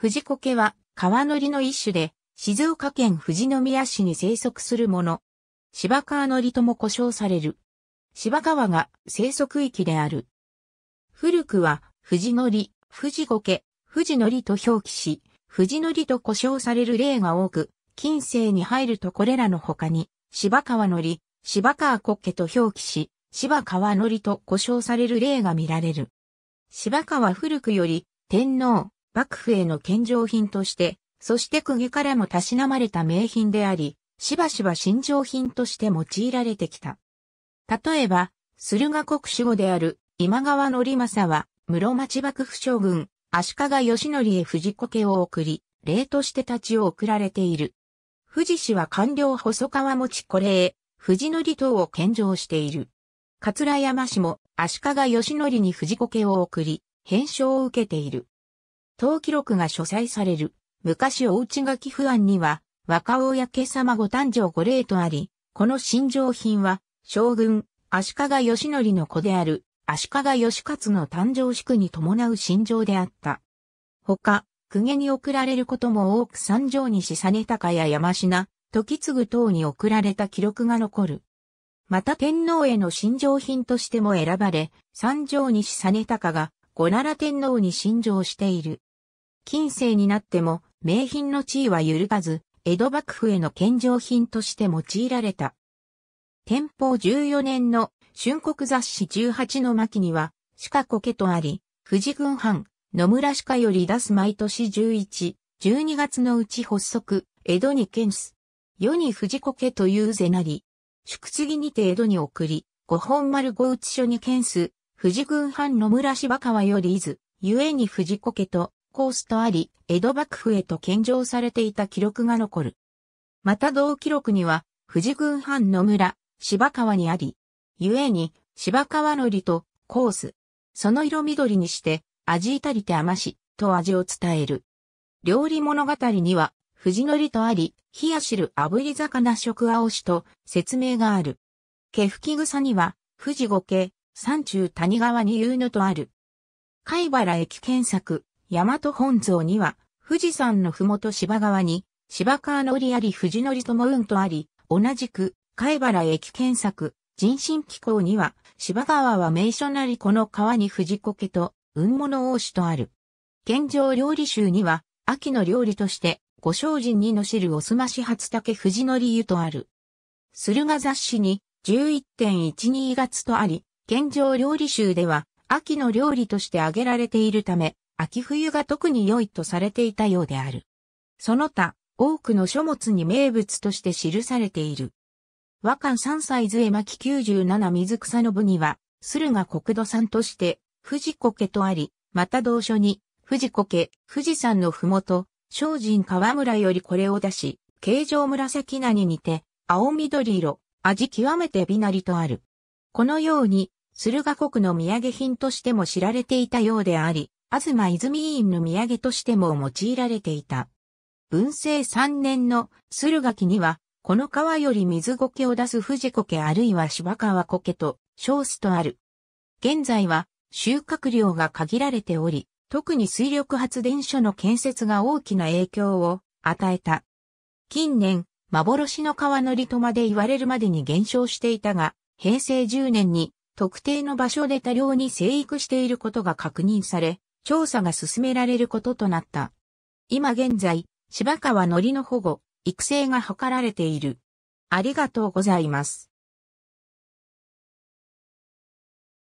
藤子家は川のりの一種で、静岡県富士宮市に生息するもの。芝川のりとも呼称される。芝川が生息域である。古くは、富士のり、富士苔、家、富士のりと表記し、富士のりと呼称される例が多く、近世に入るとこれらの他に、芝川のり、芝川苔と表記し、芝川のりと呼称される例が見られる。芝川古くより、天皇、幕府への献上品として、そして釘からもたしなまれた名品であり、しばしば新上品として用いられてきた。例えば、駿河国守護である今川まさは、室町幕府将軍、足利義則へ藤子家を送り、礼として立ちを送られている。富士氏は官僚細川持これへ、藤則等を献上している。桂山氏も足利義則に藤子家を送り、返書を受けている。当記録が書斎される。昔お家書き不安には、若親や様ご誕生ご礼とあり、この新上品は、将軍、足利義則の子である、足利義勝の誕生祝に伴う新上であった。他、公家に送られることも多く三条にし実ねや山品、時継等に送られた記録が残る。また天皇への新上品としても選ばれ、三条にし実ねが、五奈良天皇に新上している。近世になっても名品の地位は揺るがず、江戸幕府への献上品として用いられた。天保14年の春国雑誌18の巻には、鹿苔とあり、富士軍藩、野村鹿より出す毎年11、12月のうち発足、江戸に剣す。世に富士苔というぜなり、宿次にて江戸に送り、五本丸五内所に剣す、富士軍藩野村芝川より伊豆、ゆえに富士苔と、コースとあり、江戸幕府へと献上されていた記録が残る。また同記録には、富士郡藩の村、芝川にあり、故に、芝川のりと、コース。その色緑にして、味至りて甘し、と味を伝える。料理物語には、富士のりとあり、冷や汁炙り魚食青しと説明がある。毛吹草には、富士五景、山中谷川に言うのとある。貝原駅検索。大和本草には、富士山のふもと芝川に、芝川のりあり富士のりともうんとあり、同じく、貝原駅検索、人身機構には、芝川は名所なりこの川に藤士苔と、雲物王子とある。現状料理集には、秋の料理として、ご精進にのしるおすまし初竹富士のり湯とある。駿河雑誌に、11.12月とあり、現状料理集では、秋の料理として挙げられているため、秋冬が特に良いとされていたようである。その他、多くの書物に名物として記されている。和漢三歳絵巻97水草の部には、駿河国土産として、富士苔とあり、また同書に、富士苔、富士山のふもと、精進河村よりこれを出し、形状紫菜に似て、青緑色、味極めて美なりとある。このように、駿河国の土産品としても知られていたようであり、東泉院の土産としても用いられていた。文政3年の駿河期には、この川より水苔を出す藤苔あるいは芝川苔と称すとある。現在は収穫量が限られており、特に水力発電所の建設が大きな影響を与えた。近年、幻の川のりとまで言われるまでに減少していたが、平成10年に特定の場所で多量に生育していることが確認され、調査が進められることとなった。今現在、芝川のりの保護、育成が図られている。ありがとうございます。